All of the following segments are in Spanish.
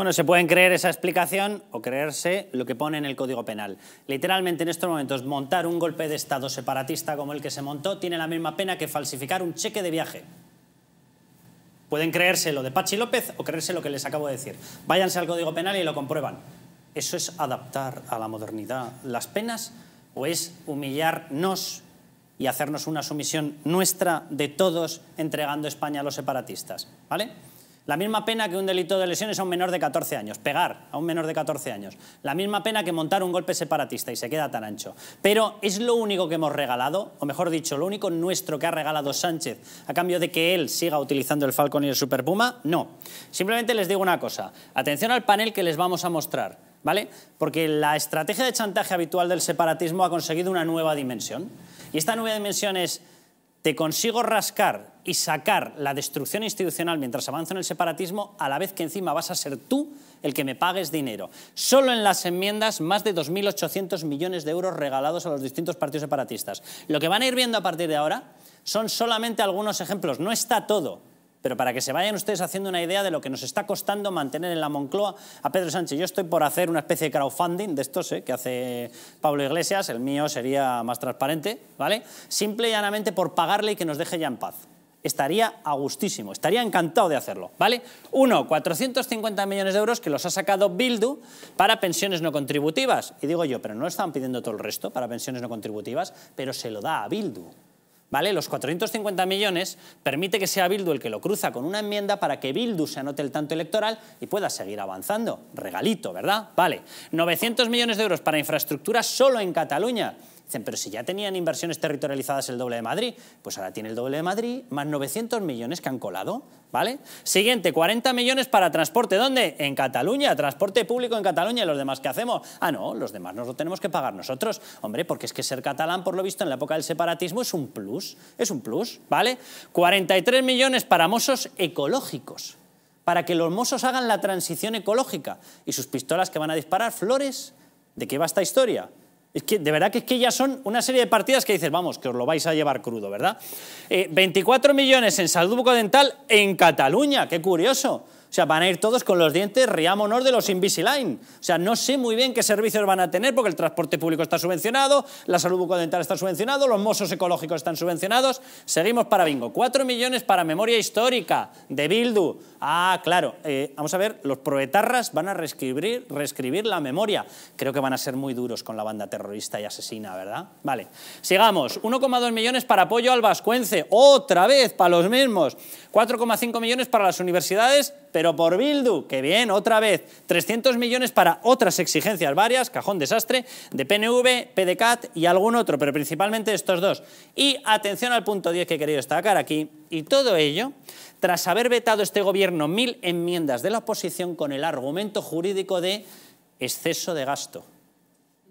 Bueno, se pueden creer esa explicación o creerse lo que pone en el Código Penal. Literalmente en estos momentos montar un golpe de Estado separatista como el que se montó tiene la misma pena que falsificar un cheque de viaje. Pueden creerse lo de Pachi López o creerse lo que les acabo de decir. Váyanse al Código Penal y lo comprueban. ¿Eso es adaptar a la modernidad las penas o es humillarnos y hacernos una sumisión nuestra de todos entregando España a los separatistas? ¿Vale? La misma pena que un delito de lesiones a un menor de 14 años, pegar a un menor de 14 años. La misma pena que montar un golpe separatista y se queda tan ancho. Pero es lo único que hemos regalado, o mejor dicho, lo único nuestro que ha regalado Sánchez a cambio de que él siga utilizando el Falcon y el Super Puma, no. Simplemente les digo una cosa, atención al panel que les vamos a mostrar, ¿vale? Porque la estrategia de chantaje habitual del separatismo ha conseguido una nueva dimensión. Y esta nueva dimensión es, te consigo rascar y sacar la destrucción institucional mientras avanza en el separatismo, a la vez que encima vas a ser tú el que me pagues dinero. Solo en las enmiendas, más de 2.800 millones de euros regalados a los distintos partidos separatistas. Lo que van a ir viendo a partir de ahora son solamente algunos ejemplos. No está todo, pero para que se vayan ustedes haciendo una idea de lo que nos está costando mantener en la Moncloa a Pedro Sánchez. Yo estoy por hacer una especie de crowdfunding de estos eh, que hace Pablo Iglesias, el mío sería más transparente, ¿vale? Simple y llanamente por pagarle y que nos deje ya en paz estaría a gustísimo, estaría encantado de hacerlo, ¿vale? Uno, 450 millones de euros que los ha sacado Bildu para pensiones no contributivas. Y digo yo, pero no lo están pidiendo todo el resto para pensiones no contributivas, pero se lo da a Bildu. ¿Vale? Los 450 millones permite que sea Bildu el que lo cruza con una enmienda para que Bildu se anote el tanto electoral y pueda seguir avanzando. Regalito, ¿verdad? Vale. 900 millones de euros para infraestructuras solo en Cataluña. Dicen, pero si ya tenían inversiones territorializadas el doble de Madrid, pues ahora tiene el doble de Madrid, más 900 millones que han colado, ¿vale? Siguiente, 40 millones para transporte, ¿dónde? En Cataluña, transporte público en Cataluña, ¿y los demás que hacemos? Ah, no, los demás nos lo tenemos que pagar nosotros, hombre, porque es que ser catalán, por lo visto, en la época del separatismo es un plus, es un plus, ¿vale? 43 millones para mozos ecológicos, para que los mozos hagan la transición ecológica y sus pistolas que van a disparar flores. ¿De qué va esta historia? de verdad que es que ya son una serie de partidas que dices, vamos, que os lo vais a llevar crudo, ¿verdad? 24 eh, millones en salud bucodental en Cataluña, qué curioso. O sea, van a ir todos con los dientes, riámonos de los InvisiLine. O sea, no sé muy bien qué servicios van a tener porque el transporte público está subvencionado, la salud bucodental está subvencionado, los mozos ecológicos están subvencionados. Seguimos para bingo. 4 millones para memoria histórica de Bildu. Ah, claro. Eh, vamos a ver, los proetarras van a reescribir, reescribir la memoria. Creo que van a ser muy duros con la banda terrorista y asesina, ¿verdad? Vale. Sigamos. 1,2 millones para apoyo al vascuence. Otra vez, para los mismos. 4,5 millones para las universidades pero por Bildu, que bien, otra vez, 300 millones para otras exigencias varias, cajón desastre, de PNV, PDCAT y algún otro, pero principalmente estos dos. Y atención al punto 10 que he querido destacar aquí, y todo ello tras haber vetado este gobierno mil enmiendas de la oposición con el argumento jurídico de exceso de gasto.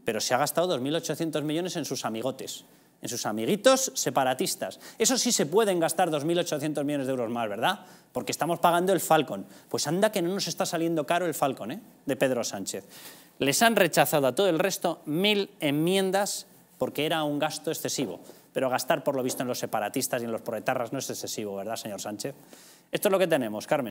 Pero se ha gastado 2.800 millones en sus amigotes en sus amiguitos separatistas. Eso sí se pueden gastar 2.800 millones de euros más, ¿verdad? Porque estamos pagando el Falcon. Pues anda que no nos está saliendo caro el Falcon, ¿eh? De Pedro Sánchez. Les han rechazado a todo el resto mil enmiendas porque era un gasto excesivo. Pero gastar, por lo visto, en los separatistas y en los proletarras no es excesivo, ¿verdad, señor Sánchez? Esto es lo que tenemos, Carmen.